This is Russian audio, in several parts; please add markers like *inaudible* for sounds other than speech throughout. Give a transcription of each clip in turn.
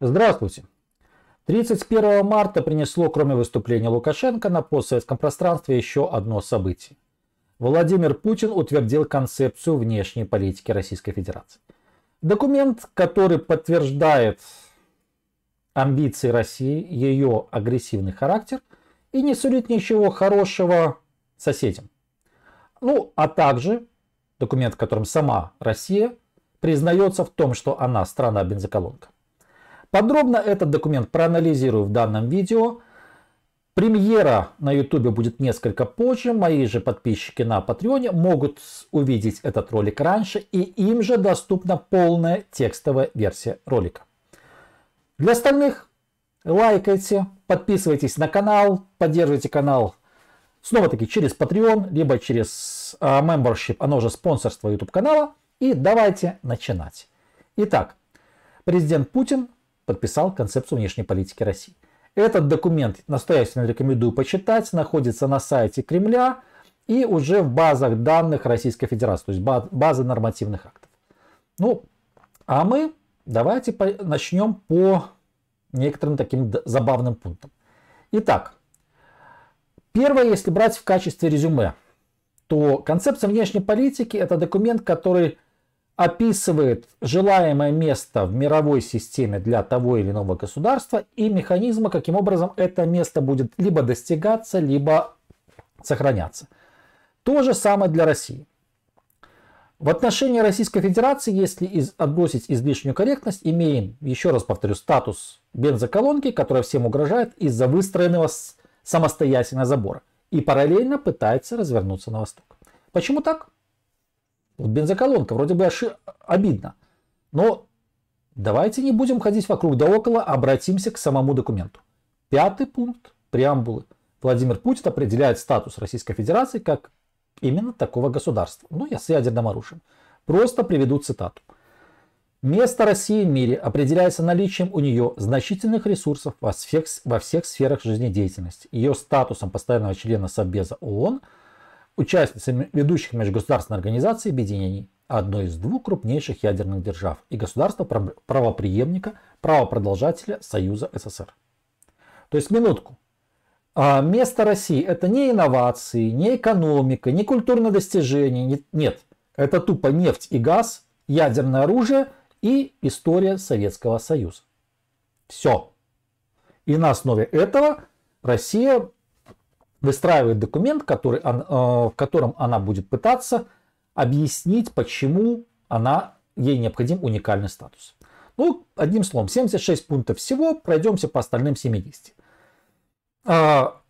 Здравствуйте. 31 марта принесло, кроме выступления Лукашенко, на постсоветском пространстве еще одно событие. Владимир Путин утвердил концепцию внешней политики Российской Федерации. Документ, который подтверждает амбиции России, ее агрессивный характер и не сулит ничего хорошего соседям. Ну, а также документ, в котором сама Россия признается в том, что она страна-бензоколонка. Подробно этот документ проанализирую в данном видео. Премьера на YouTube будет несколько позже. Мои же подписчики на Патреоне могут увидеть этот ролик раньше, и им же доступна полная текстовая версия ролика. Для остальных лайкайте, подписывайтесь на канал, поддерживайте канал снова-таки через Patreon, либо через uh, membership, оно же спонсорство YouTube канала. И давайте начинать. Итак, президент Путин подписал концепцию внешней политики России. Этот документ настоятельно рекомендую почитать, находится на сайте Кремля и уже в базах данных Российской Федерации, то есть базы нормативных актов. Ну, а мы давайте начнем по некоторым таким забавным пунктам. Итак, первое, если брать в качестве резюме, то концепция внешней политики – это документ, который описывает желаемое место в мировой системе для того или иного государства и механизмы, каким образом это место будет либо достигаться, либо сохраняться. То же самое для России. В отношении Российской Федерации, если из, отбросить излишнюю корректность, имеем, еще раз повторю, статус бензоколонки, которая всем угрожает из-за выстроенного самостоятельного забора и параллельно пытается развернуться на восток. Почему так? Вот бензоколонка, вроде бы ошИ обидно. Но давайте не будем ходить вокруг да около, обратимся к самому документу. Пятый пункт преамбулы. Владимир Путин определяет статус Российской Федерации как именно такого государства. Ну, я с ядерным оружием. Просто приведу цитату. Место России в мире определяется наличием у нее значительных ресурсов во всех, во всех сферах жизнедеятельности, ее статусом постоянного члена Совбеза ООН – участницами ведущих межгосударственных организаций объединений одной из двух крупнейших ядерных держав и государства правоприемника, правопродолжателя Союза СССР. То есть, минутку, а место России это не инновации, не экономика, не культурное достижение, не, нет, это тупо нефть и газ, ядерное оружие и история Советского Союза. Все. И на основе этого Россия выстраивает документ, который, э, в котором она будет пытаться объяснить, почему она, ей необходим уникальный статус. Ну, одним словом, 76 пунктов всего, пройдемся по остальным 70. А,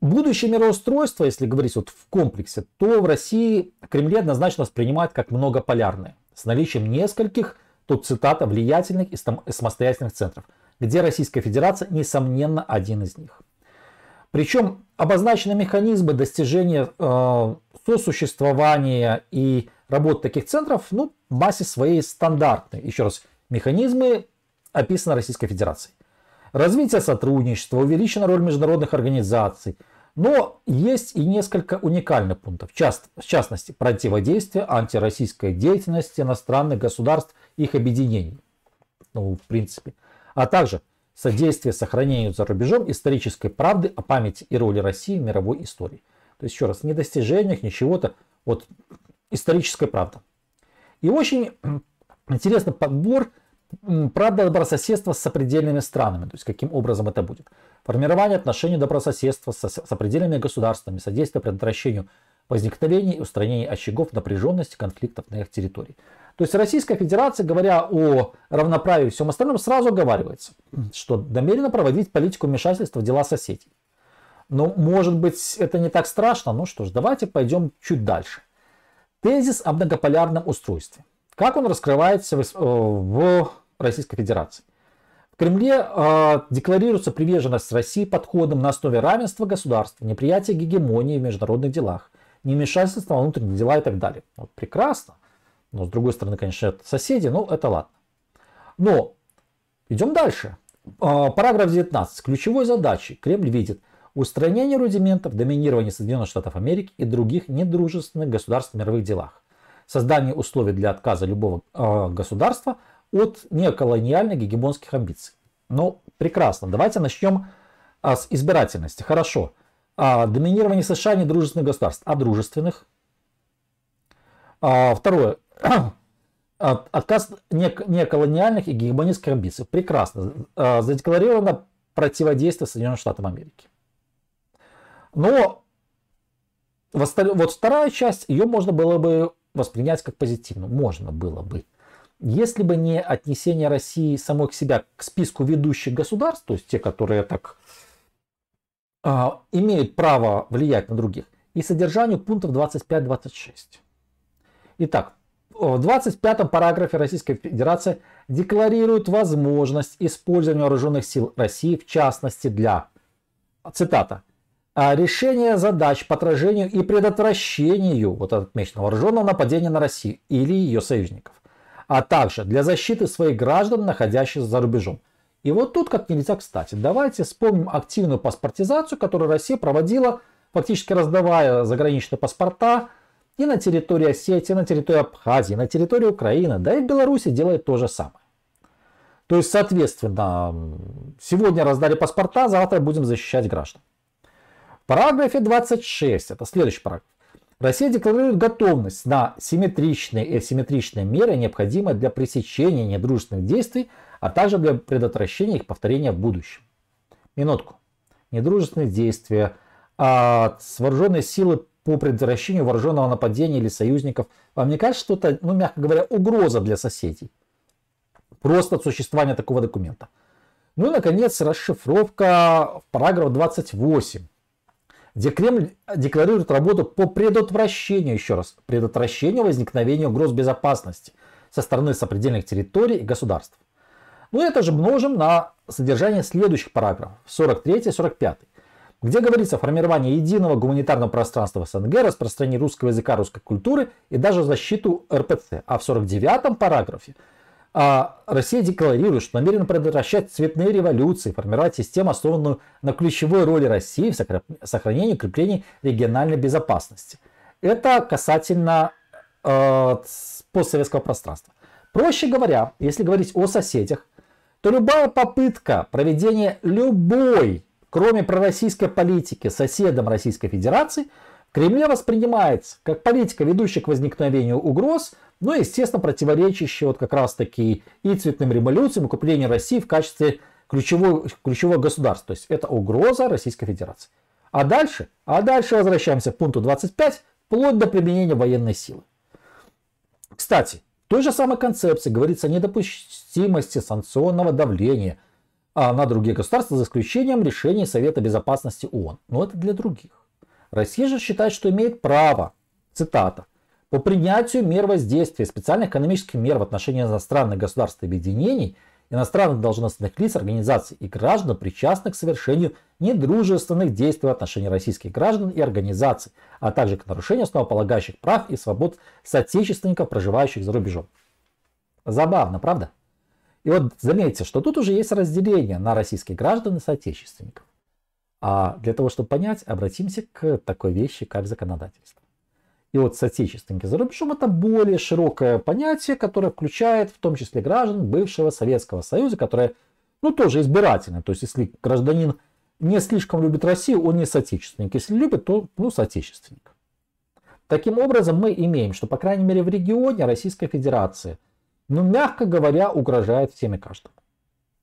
будущее мироустройство, если говорить вот в комплексе, то в России Кремль однозначно воспринимает как многополярное, с наличием нескольких, тут цитата, влиятельных и самостоятельных центров, где Российская Федерация, несомненно, один из них. Причем обозначены механизмы достижения э, сосуществования и работы таких центров, ну, в массе своей стандартной. Еще раз, механизмы описаны Российской Федерацией. Развитие сотрудничества, увеличена роль международных организаций. Но есть и несколько уникальных пунктов. В частности, противодействие антироссийской деятельности иностранных государств, их объединений. Ну, в принципе. А также содействие сохранению за рубежом исторической правды о памяти и роли России в мировой истории. То есть, еще раз, не достижениях, ничего-то, вот историческая правда. И очень *clears throat* интересный подбор правда добрососедства с сопредельными странами, то есть каким образом это будет. Формирование отношений добрососедства с сопредельными государствами, содействие предотвращению возникновения и устранения очагов напряженности конфликтов на их территории. То есть Российская Федерация, говоря о равноправии и всем остальном, сразу оговаривается, что намерена проводить политику вмешательства в дела соседей. Но, может быть, это не так страшно. Ну что ж, давайте пойдем чуть дальше. Тезис о многополярном устройстве. Как он раскрывается в, э, в Российской Федерации? В Кремле э, декларируется приверженность России подходом на основе равенства государств, неприятия гегемонии в международных делах, невмешательства во внутренние дела и так далее. Вот прекрасно. Но с другой стороны, конечно, это соседи, Но это ладно. Но идем дальше. А, параграф 19. Ключевой задачей Кремль видит устранение рудиментов, доминирование Соединенных Штатов Америки и других недружественных государств в мировых делах, создание условий для отказа любого а, государства от неколониальных гегемонских амбиций. Ну, прекрасно. Давайте начнем а, с избирательности. Хорошо. доминирование США не дружественных государств, а дружественных? второе. А, отказ неколониальных и гегемонистских амбиций. Прекрасно. А, задекларировано противодействие Соединенным Штатам Америки. Но вот вторая часть, ее можно было бы воспринять как позитивную. Можно было бы. Если бы не отнесение России самой к себя к списку ведущих государств, то есть те, которые так э, имеют право влиять на других, и содержанию пунктов 25-26. Итак, в 25 параграфе Российской Федерации декларирует возможность использования вооруженных сил России, в частности для, цитата, «А, решения задач по отражению и предотвращению вот отмечено вооруженного нападения на Россию или ее союзников, а также для защиты своих граждан, находящихся за рубежом. И вот тут как нельзя кстати. Давайте вспомним активную паспортизацию, которую Россия проводила, фактически раздавая заграничные паспорта и на территории Осетии, на территории Абхазии, на территории Украины, да и Беларуси делает то же самое. То есть, соответственно, сегодня раздали паспорта, завтра будем защищать граждан. В параграфе 26, это следующий параграф. Россия декларирует готовность на симметричные и асимметричные меры, необходимые для пресечения недружественных действий, а также для предотвращения их повторения в будущем. Минутку. Недружественные действия С вооруженной силы по предотвращению вооруженного нападения или союзников. Вам не кажется, что это, ну, мягко говоря, угроза для соседей? Просто от существования такого документа. Ну и, наконец, расшифровка в параграф 28, где Кремль декларирует работу по предотвращению, еще раз, предотвращению возникновения угроз безопасности со стороны сопредельных территорий и государств. Ну это же множим на содержание следующих параграфов 43-45 где говорится о формировании единого гуманитарного пространства в СНГ, распространении русского языка, русской культуры и даже защиту РПЦ. А в 49-м параграфе а, Россия декларирует, что намерена предотвращать цветные революции, формировать систему, основанную на ключевой роли России в сохранении и укреплении региональной безопасности. Это касательно э, постсоветского пространства. Проще говоря, если говорить о соседях, то любая попытка проведения любой кроме пророссийской политики соседом Российской Федерации, в Кремле воспринимается как политика, ведущая к возникновению угроз, но, ну естественно, противоречащая вот как раз-таки и цветным революциям, и куплению России в качестве ключевого, ключевого государства. То есть это угроза Российской Федерации. А дальше? А дальше возвращаемся к пункту 25, вплоть до применения военной силы. Кстати, в той же самой концепции говорится о недопустимости санкционного давления – а на другие государства, за исключением решений Совета Безопасности ООН. Но это для других. Россия же считает, что имеет право, цитата, по принятию мер воздействия специальных экономических мер в отношении иностранных государств и объединений, иностранных должностных лиц, организаций и граждан, причастных к совершению недружественных действий в отношении российских граждан и организаций, а также к нарушению основополагающих прав и свобод соотечественников, проживающих за рубежом. Забавно, правда? И вот заметьте, что тут уже есть разделение на российских граждан и соотечественников. А для того, чтобы понять, обратимся к такой вещи, как законодательство. И вот соотечественники за рубежом это более широкое понятие, которое включает в том числе граждан бывшего Советского Союза, которое, ну, тоже избирательны. То есть, если гражданин не слишком любит Россию, он не соотечественник. Если любит, то, ну, соотечественник. Таким образом, мы имеем, что, по крайней мере, в регионе Российской Федерации – ну, мягко говоря, угрожает всем и каждому.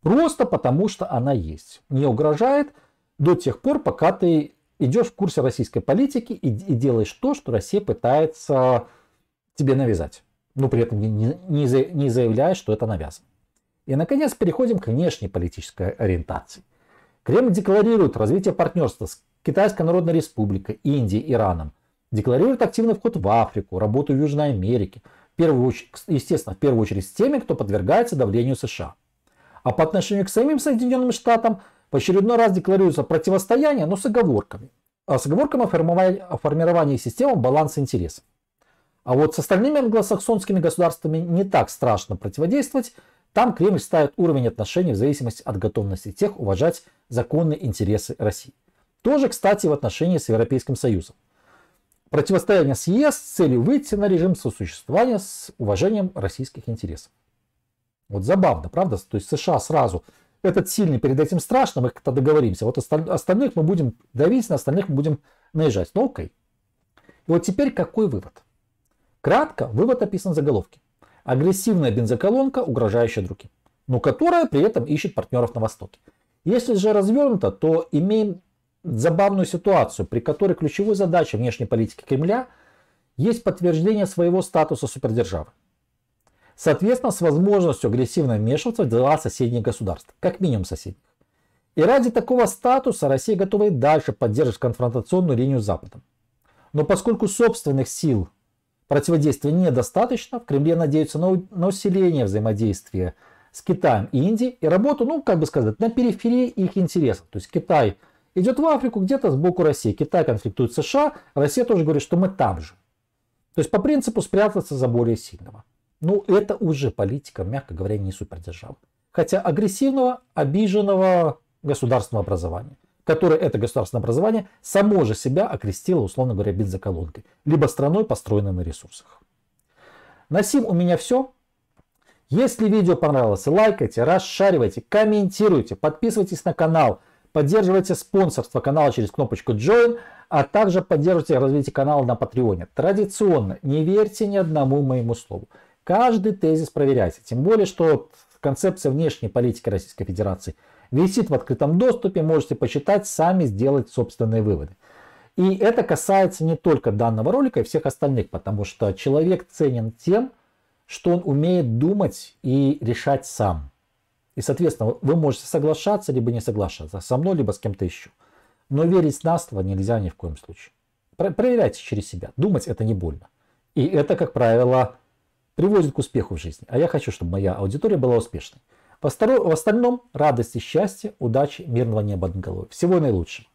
Просто потому, что она есть. Не угрожает до тех пор, пока ты идешь в курсе российской политики и, и делаешь то, что Россия пытается тебе навязать. Но при этом не, не, не заявляя, что это навязано. И, наконец, переходим к внешней политической ориентации. Кремль декларирует развитие партнерства с Китайской Народной Республикой, Индией, Ираном. Декларирует активный вход в Африку, работу в Южной Америке – первую очередь, естественно, в первую очередь с теми, кто подвергается давлению США. А по отношению к самим Соединенным Штатам в очередной раз декларируется противостояние, но с оговорками. А с оговорками о формировании системы баланса интересов. А вот с остальными англосаксонскими государствами не так страшно противодействовать. Там Кремль ставит уровень отношений в зависимости от готовности тех уважать законные интересы России. Тоже, кстати, в отношении с Европейским Союзом противостояние с с целью выйти на режим сосуществования с уважением российских интересов. Вот забавно, правда? То есть США сразу этот сильный перед этим страшным, мы как-то договоримся. Вот остальных мы будем давить, на остальных мы будем наезжать. Ну окей. И вот теперь какой вывод? Кратко, вывод описан в заголовке. Агрессивная бензоколонка, угрожающая другим, но которая при этом ищет партнеров на Востоке. Если же развернуто, то имеем забавную ситуацию, при которой ключевой задачей внешней политики Кремля есть подтверждение своего статуса супердержавы. Соответственно, с возможностью агрессивно вмешиваться в дела соседних государств, как минимум соседних. И ради такого статуса Россия готова и дальше поддерживать конфронтационную линию с Западом. Но поскольку собственных сил противодействия недостаточно, в Кремле надеются на, на усиление взаимодействия с Китаем и Индией и работу, ну, как бы сказать, на периферии их интересов. То есть Китай – идет в Африку, где-то сбоку России. Китай конфликтует с США, Россия тоже говорит, что мы там же. То есть по принципу спрятаться за более сильного. Ну, это уже политика, мягко говоря, не супердержава. Хотя агрессивного, обиженного государственного образования, которое это государственное образование само же себя окрестило, условно говоря, бензоколонкой, либо страной, построенной на ресурсах. На сим у меня все. Если видео понравилось, лайкайте, расшаривайте, комментируйте, подписывайтесь на канал – Поддерживайте спонсорство канала через кнопочку Join, а также поддерживайте развитие канала на Патреоне. Традиционно, не верьте ни одному моему слову. Каждый тезис проверяйте, тем более, что концепция внешней политики Российской Федерации висит в открытом доступе, можете почитать, сами сделать собственные выводы. И это касается не только данного ролика и всех остальных, потому что человек ценен тем, что он умеет думать и решать сам. И, соответственно, вы можете соглашаться, либо не соглашаться со мной, либо с кем-то еще. Но верить на слово нельзя ни в коем случае. проверяйте через себя. Думать это не больно. И это, как правило, приводит к успеху в жизни. А я хочу, чтобы моя аудитория была успешной. В остальном радости, счастья, удачи, мирного неба над головой. Всего наилучшего.